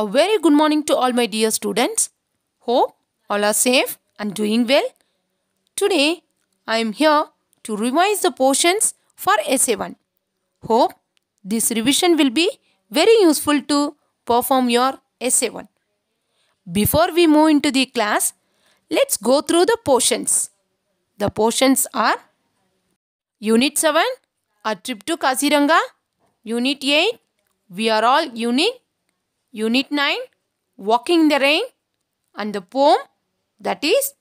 A very good morning to all my dear students. Hope all are safe and doing well. Today I am here to revise the portions for Essay 1. Hope this revision will be very useful to perform your Essay 1. Before we move into the class, let's go through the portions. The portions are Unit 7 A trip to Kaziranga, Unit 8 We are all unique Unit 9 Walking in the Rain and the poem that is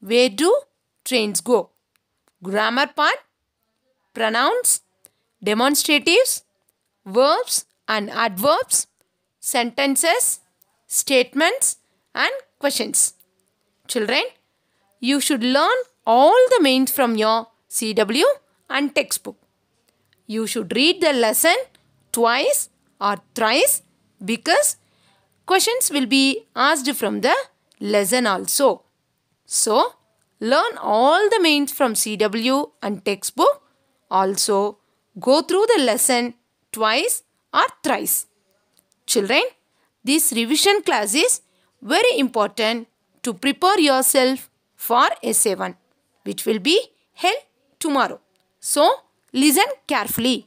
Where Do Trains Go? Grammar part Pronouns Demonstratives Verbs and adverbs Sentences Statements and questions. Children, you should learn all the mains from your CW and textbook. You should read the lesson twice or thrice because questions will be asked from the lesson also. So, learn all the mains from CW and textbook. Also, go through the lesson twice or thrice. Children, this revision class is very important to prepare yourself for SA1 which will be held tomorrow. So, listen carefully.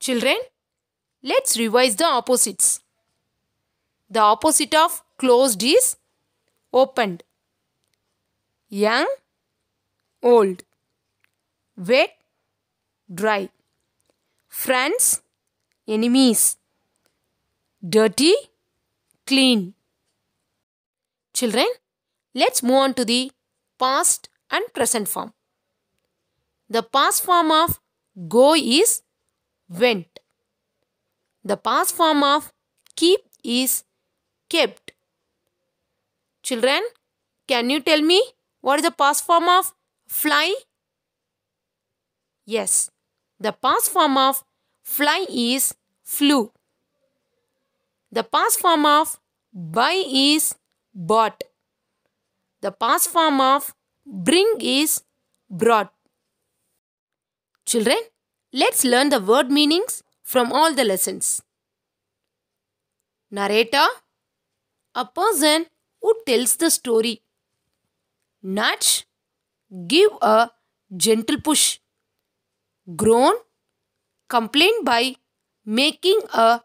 Children, Let's revise the opposites. The opposite of closed is opened. Young, old. Wet, dry. Friends, enemies. Dirty, clean. Children, let's move on to the past and present form. The past form of go is when. The past form of keep is kept. Children, can you tell me what is the past form of fly? Yes, the past form of fly is flew. The past form of buy is bought. The past form of bring is brought. Children, let's learn the word meanings from all the lessons. Narrator A person who tells the story. Nudge Give a gentle push. Groan Complain by making a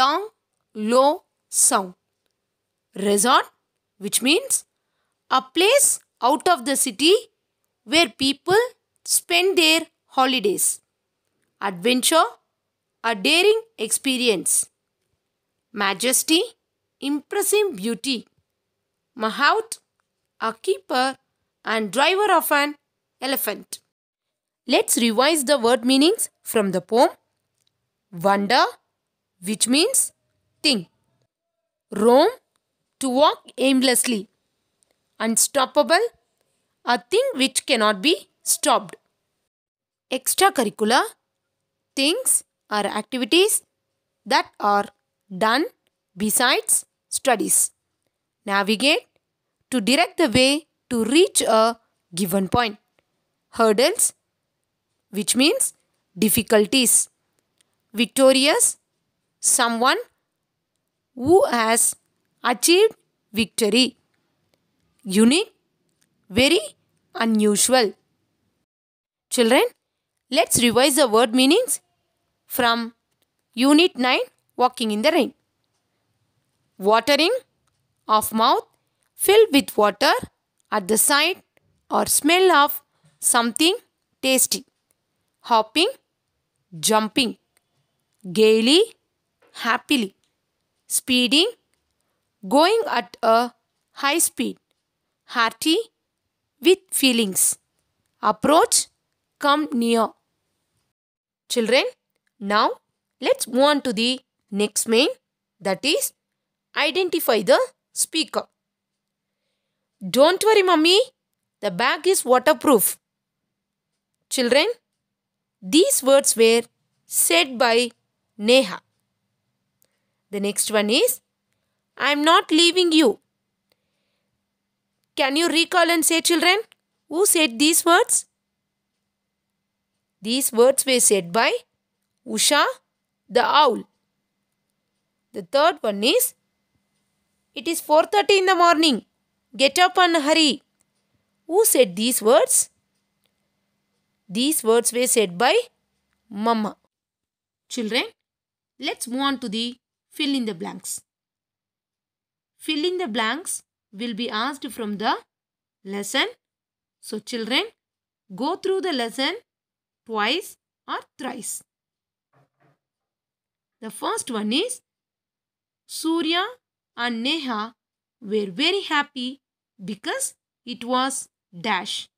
long, low sound. Resort, which means a place out of the city where people spend their holidays. Adventure, a daring experience. Majesty, impressive beauty. Mahout, a keeper and driver of an elephant. Let's revise the word meanings from the poem. Wonder, which means thing. Roam, to walk aimlessly. Unstoppable, a thing which cannot be stopped. Extracurricular, things are activities that are done besides studies. Navigate to direct the way to reach a given point. Hurdles, which means difficulties. Victorious, someone who has achieved victory. Unique, very unusual. Children, let's revise the word meanings from Unit 9 Walking in the Rain. Watering of mouth filled with water at the sight or smell of something tasty. Hopping, jumping, gaily, happily. Speeding, going at a high speed. Hearty, with feelings. Approach, come near. Children, now, let's move on to the next main that is identify the speaker. Don't worry mommy, the bag is waterproof. Children, these words were said by Neha. The next one is I am not leaving you. Can you recall and say children who said these words? These words were said by Usha the owl. The third one is It is 4:30 in the morning. Get up and hurry. Who said these words? These words were said by Mama. Children, let's move on to the fill in the blanks. Fill in the blanks will be asked from the lesson. So, children, go through the lesson twice or thrice. The first one is Surya and Neha were very happy because it was dash.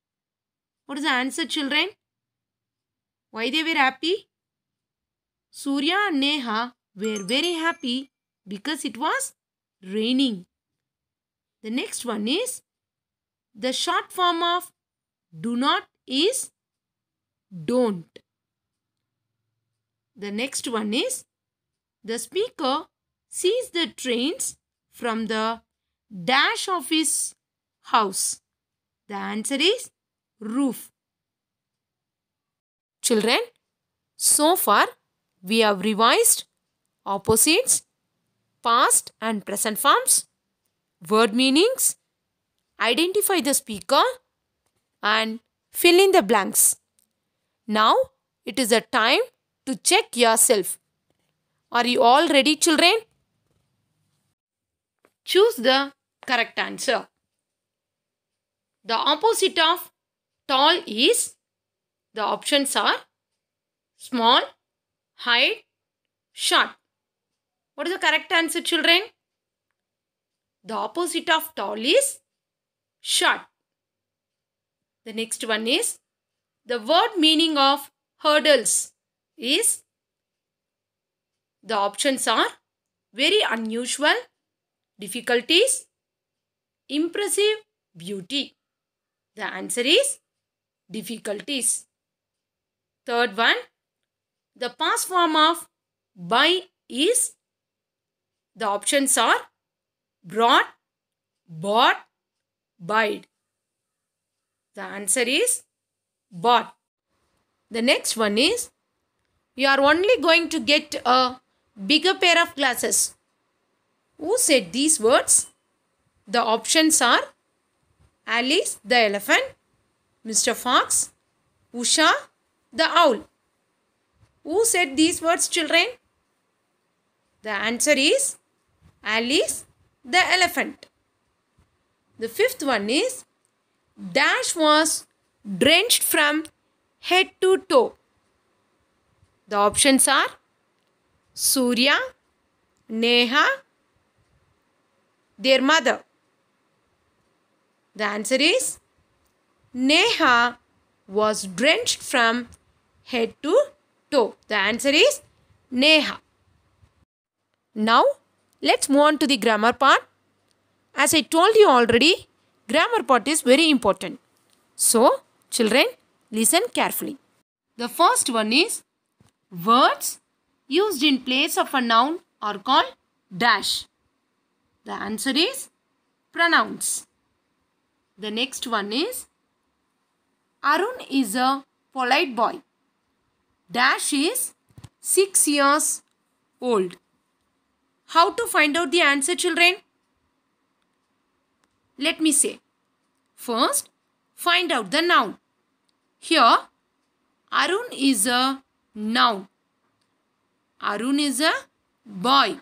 What is the answer children? Why they were happy? Surya and Neha were very happy because it was raining. The next one is the short form of do not is don't. The next one is the speaker sees the trains from the dash of his house. The answer is roof. Children, so far we have revised opposites, past and present forms, word meanings, identify the speaker and fill in the blanks. Now it is a time to check yourself. Are you all ready, children? Choose the correct answer. The opposite of tall is the options are small, high, short. What is the correct answer, children? The opposite of tall is short. The next one is the word meaning of hurdles is the options are very unusual, difficulties, impressive, beauty. The answer is difficulties. Third one, the past form of by is. The options are brought, bought, bide. The answer is bought. The next one is you are only going to get a bigger pair of glasses. Who said these words? The options are Alice the elephant, Mr. Fox, Usha the owl. Who said these words, children? The answer is Alice the elephant. The fifth one is Dash was drenched from head to toe. The options are Surya, Neha, their mother? The answer is Neha was drenched from head to toe. The answer is Neha. Now, let's move on to the grammar part. As I told you already, grammar part is very important. So, children, listen carefully. The first one is words used in place of a noun are called dash. The answer is pronounce. The next one is Arun is a polite boy. Dash is 6 years old. How to find out the answer children? Let me say. First, find out the noun. Here, Arun is a noun. Arun is a boy.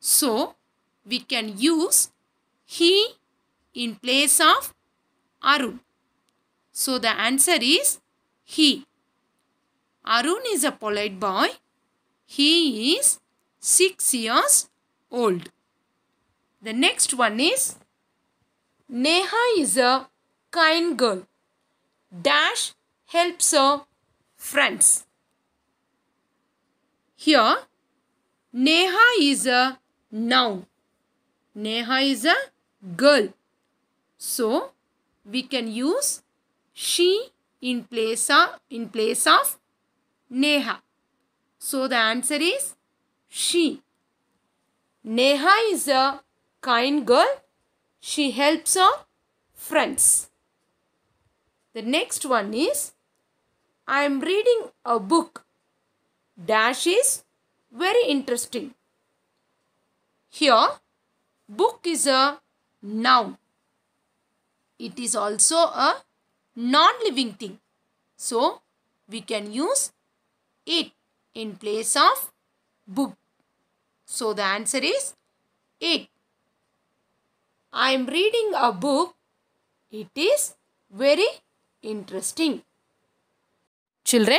So, we can use he in place of Arun. So, the answer is he. Arun is a polite boy. He is 6 years old. The next one is Neha is a kind girl. Dash helps her friends. Here, Neha is a noun. Neha is a girl. So, we can use she in place of, in place of Neha. So, the answer is she. Neha is a kind girl. She helps her friends. The next one is I am reading a book dash is very interesting. Here, book is a noun. It is also a non-living thing. So, we can use it in place of book. So, the answer is it. I am reading a book. It is very interesting. Children,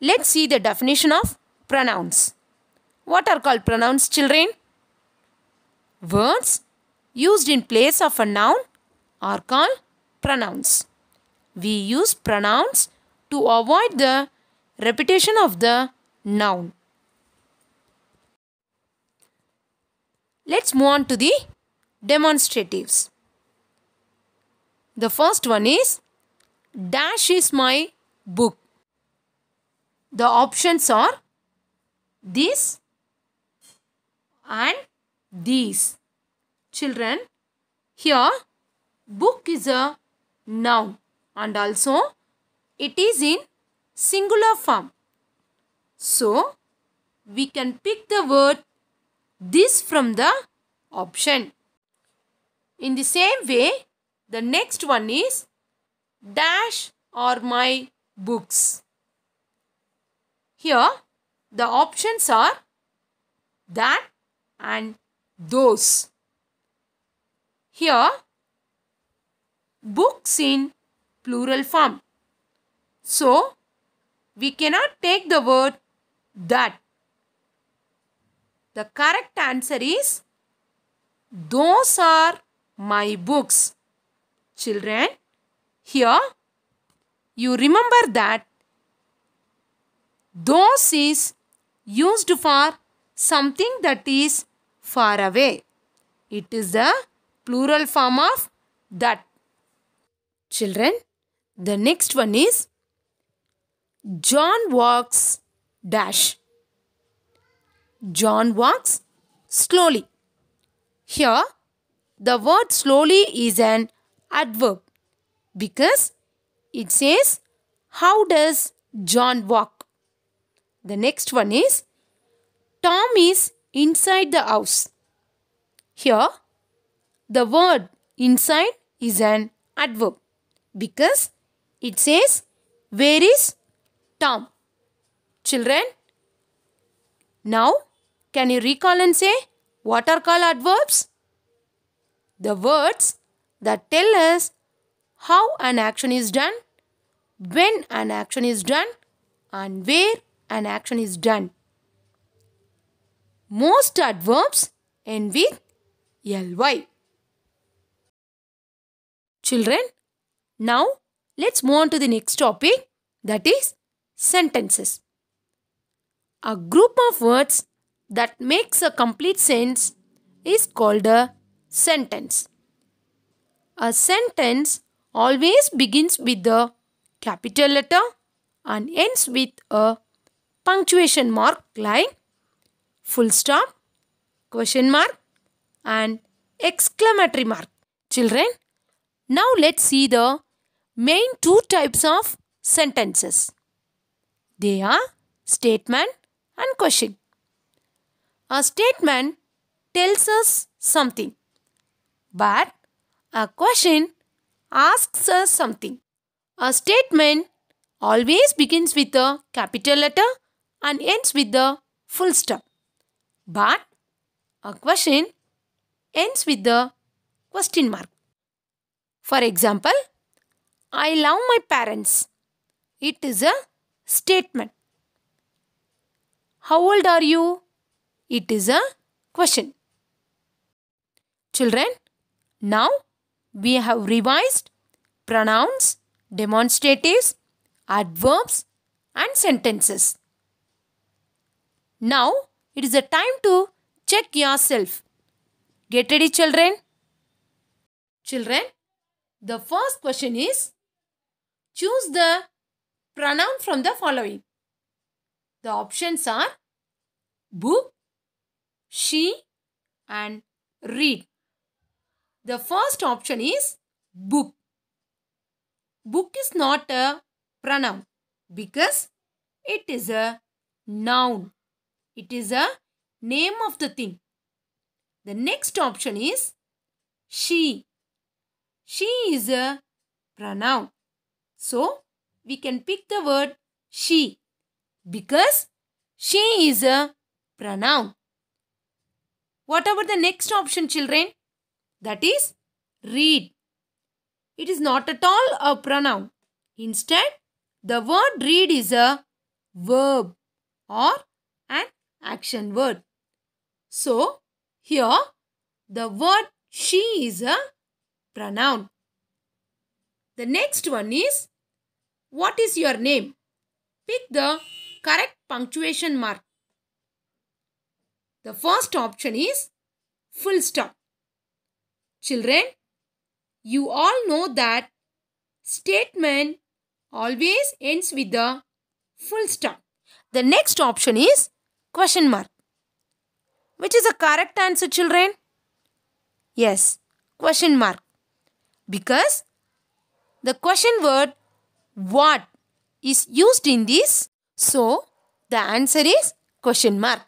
Let's see the definition of pronouns. What are called pronouns, children? Words used in place of a noun are called pronouns. We use pronouns to avoid the repetition of the noun. Let's move on to the demonstratives. The first one is Dash is my book. The options are this and these. Children, here book is a noun and also it is in singular form. So, we can pick the word this from the option. In the same way, the next one is dash or my books. Here the options are that and those. Here books in plural form. So we cannot take the word that. The correct answer is those are my books. Children, here you remember that those is used for something that is far away. It is the plural form of that. Children, the next one is John walks dash. John walks slowly. Here, the word slowly is an adverb because it says, How does John walk? The next one is Tom is inside the house. Here, the word inside is an adverb because it says, Where is Tom? Children, now can you recall and say what are called adverbs? The words that tell us how an action is done, when an action is done, and where an action is done. Most adverbs end with ly. Children, now let's move on to the next topic that is sentences. A group of words that makes a complete sense is called a sentence. A sentence always begins with a capital letter and ends with a punctuation mark like full stop, question mark and exclamatory mark. Children, now let's see the main two types of sentences. They are statement and question. A statement tells us something, but a question asks us something. A statement always begins with a capital letter and ends with the full stop. But a question ends with the question mark. For example, I love my parents. It is a statement. How old are you? It is a question. Children, now we have revised pronouns, demonstratives, adverbs and sentences. Now it is a time to check yourself. Get ready, children. Children, the first question is choose the pronoun from the following. The options are book, she, and read. The first option is book. Book is not a pronoun because it is a noun. It is a name of the thing. The next option is she. She is a pronoun. So, we can pick the word she because she is a pronoun. What about the next option children? That is read. It is not at all a pronoun. Instead, the word read is a verb or an action word. So, here the word she is a pronoun. The next one is What is your name? Pick the correct punctuation mark. The first option is full stop. Children, you all know that statement always ends with the full stop. The next option is Question mark. Which is a correct answer, children? Yes, question mark. Because the question word what is used in this, so the answer is question mark.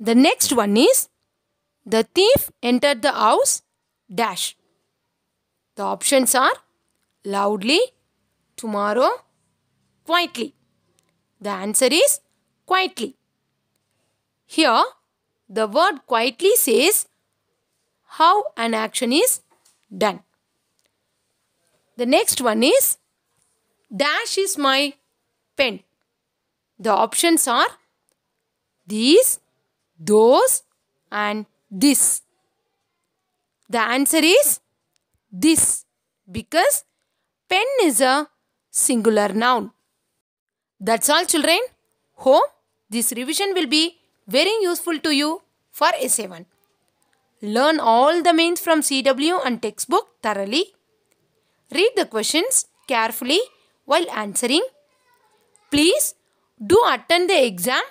The next one is the thief entered the house dash. The options are loudly, tomorrow, quietly. The answer is quietly. Here, the word quietly says how an action is done. The next one is dash is my pen. The options are these, those and this. The answer is this because pen is a singular noun. That's all children. Home, this revision will be very useful to you for SA1. Learn all the mains from CW and textbook thoroughly. Read the questions carefully while answering. Please do attend the exam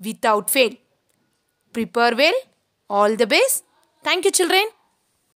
without fail. Prepare well. All the best. Thank you children.